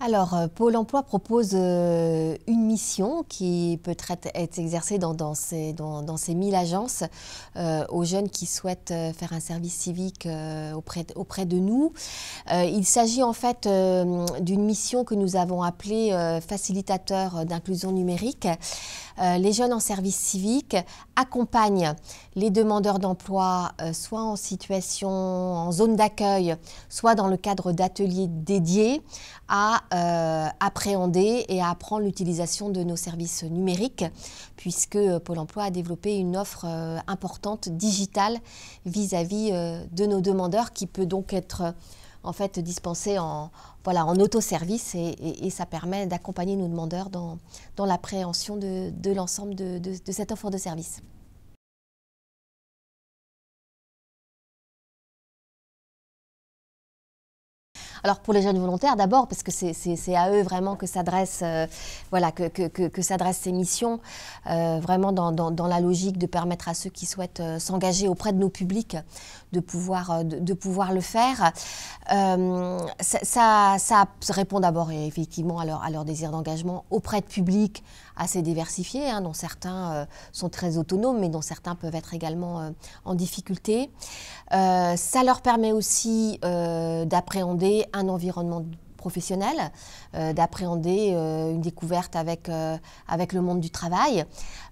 alors, euh, Pôle emploi propose euh, une mission qui peut être, exercée dans, ces, dans, 1000 agences euh, aux jeunes qui souhaitent faire un service civique auprès, auprès, de nous. il s'agit en fait d'une mission que nous avons appelée facilitateur d'inclusion numérique. les jeunes en service civique accompagnent les demandeurs d'emploi soit en situation, en zone d'accueil, soit dans le cadre d'ateliers dédiés à à euh, appréhender et à apprendre l'utilisation de nos services numériques, puisque euh, Pôle Emploi a développé une offre euh, importante digitale vis-à-vis de nos demandeurs, qui peut donc être en fait dispensée en, voilà, en autoservice et, et, ça permet d'accompagner nos demandeurs dans, l'appréhension de, l'ensemble de, de cette offre de service. Alors pour les jeunes volontaires d'abord, parce que c'est à eux vraiment que s'adressent euh, voilà, que, ces missions, euh, vraiment dans, la logique de permettre à ceux qui souhaitent euh, s'engager auprès de nos publics de pouvoir, de, pouvoir le faire. Ça, ça, répond d'abord effectivement à leur, désir d'engagement auprès de publics assez diversifiés, hein, dont certains sont très autonomes, mais dont certains peuvent être également en difficulté. ça leur permet aussi d'appréhender un environnement professionnel, euh, d'appréhender euh, une découverte avec, euh, avec le monde du travail,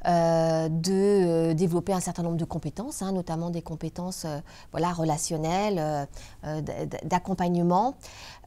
de développer un certain nombre de compétences, hein, notamment des compétences voilà, relationnelles, d'accompagnement.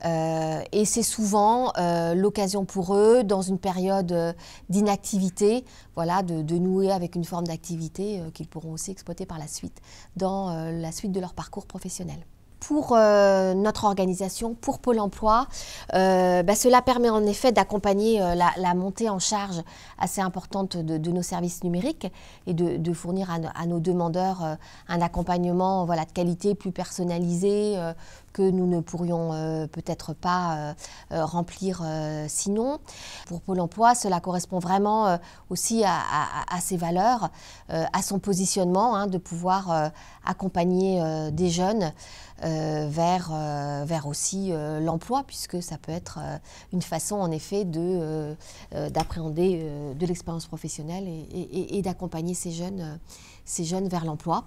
et c'est souvent l'occasion pour eux, dans une période d'inactivité, voilà, de, nouer avec une forme d'activité qu'ils pourront aussi exploiter par la suite dans la suite de leur parcours professionnel pour euh, notre organisation, pour Pôle emploi, euh, bah, cela permet en effet d'accompagner euh, la, montée en charge assez importante de, nos services numériques et de, fournir à, nos demandeurs un accompagnement voilà, de qualité plus personnalisé, que nous ne pourrions euh, peut-être pas euh, euh, remplir sinon. Pour Pôle emploi, cela correspond vraiment aussi à, ses valeurs, à son positionnement, hein, de pouvoir accompagner des jeunes vers, vers aussi l'emploi, puisque ça peut être une façon en effet de, d'appréhender de l'expérience professionnelle et, d'accompagner ces jeunes, ces jeunes vers l'emploi.